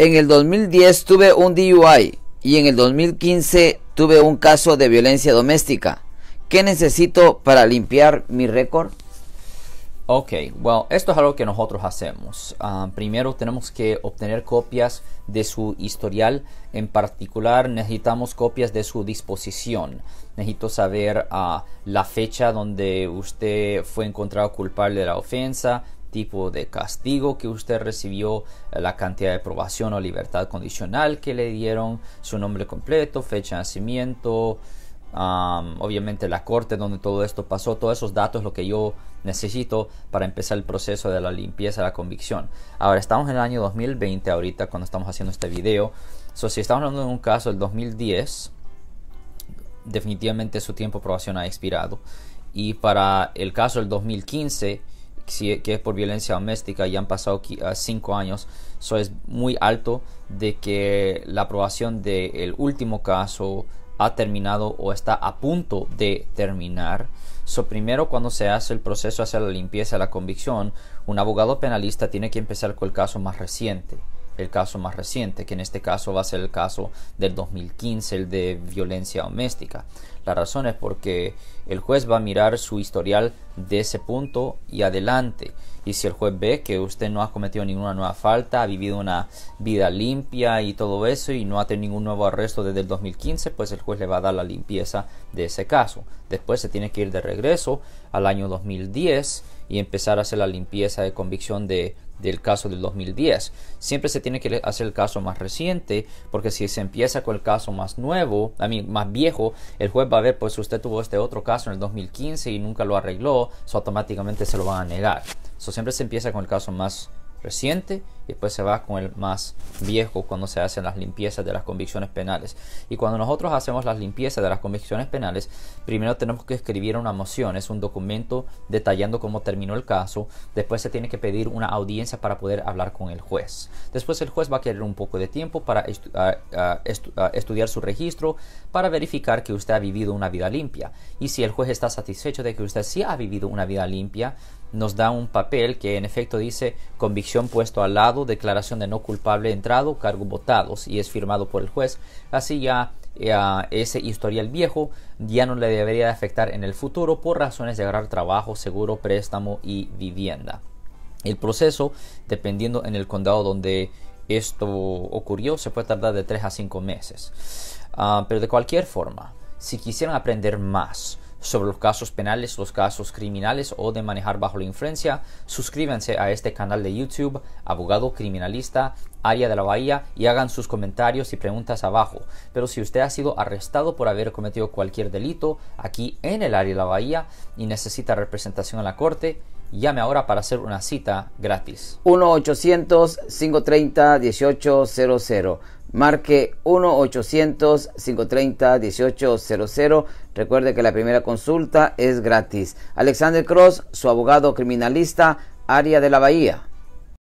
en el 2010 tuve un DUI y en el 2015 tuve un caso de violencia doméstica. ¿Qué necesito para limpiar mi récord? Ok, bueno, esto es algo que nosotros hacemos. Ah, primero tenemos que obtener copias de su historial. En particular, necesitamos copias de su disposición. Necesito saber ah, la fecha donde usted fue encontrado culpable de la ofensa tipo de castigo que usted recibió, eh, la cantidad de aprobación o libertad condicional que le dieron, su nombre completo, fecha de nacimiento, obviamente la corte donde todo esto pasó, todos esos datos lo que yo necesito para empezar el proceso de la limpieza de la convicción. Ahora estamos en el año 2020 ahorita cuando estamos haciendo este video, so, si estamos hablando de un caso del 2010, definitivamente su tiempo de aprobación ha expirado. Y para el caso del 2015, que es por violencia doméstica y han pasado 5 ah, años. Eso es muy alto de que la aprobación del último caso ha terminado o está a punto de terminar. So, primero, cuando se hace el proceso hacia la limpieza de la convicción, un abogado penalista tiene que empezar con el caso más reciente. El caso más reciente, que en este caso va a ser el caso del 2015, el de violencia doméstica. La razón es porque el juez va a mirar su historial de ese punto y adelante. Y si el juez ve que usted no ha cometido ninguna nueva falta, ha vivido una vida limpia y todo eso y no ha tenido ningún nuevo arresto desde el 2015, pues el juez le va a dar la limpieza de ese caso. Después se tiene que ir de regreso al año 2010 y empezar a hacer la limpieza de convicción de, del caso del 2010. Siempre se tiene que hacer el caso más reciente, porque si se empieza con el caso más nuevo, a mí, más viejo, el juez va a ver, pues usted tuvo este otro caso en el 2015 y nunca lo arregló, eso automáticamente se lo van a negar. Eso siempre se empieza con el caso más reciente y después se va con el más viejo cuando se hacen las limpiezas de las convicciones penales. Y cuando nosotros hacemos las limpiezas de las convicciones penales, primero tenemos que escribir una moción, es un documento detallando cómo terminó el caso, después se tiene que pedir una audiencia para poder hablar con el juez. Después el juez va a querer un poco de tiempo para estudiar su registro, para verificar que usted ha vivido una vida limpia. Y si el juez está satisfecho de que usted sí ha vivido una vida limpia, nos da un papel que en efecto dice convicción puesto al lado, declaración de no culpable entrado, cargo votados y es firmado por el juez. Así ya eh, ese historial viejo ya no le debería de afectar en el futuro por razones de agarrar trabajo, seguro, préstamo y vivienda. El proceso, dependiendo en el condado donde esto ocurrió, se puede tardar de tres a cinco meses. Ah, pero de cualquier forma, si quisieran aprender más sobre los casos penales, los casos criminales o de manejar bajo la influencia, suscríbanse a este canal de YouTube, Abogado Criminalista, Área de la Bahía, y hagan sus comentarios y preguntas abajo. Pero si usted ha sido arrestado por haber cometido cualquier delito aquí en el área de la Bahía y necesita representación en la corte, Llame ahora para hacer una cita gratis. 1-800-530-1800 marque 1-800-530-1800. Recuerde que la primera consulta es gratis. Alexander Cross, su abogado criminalista, área de la Bahía.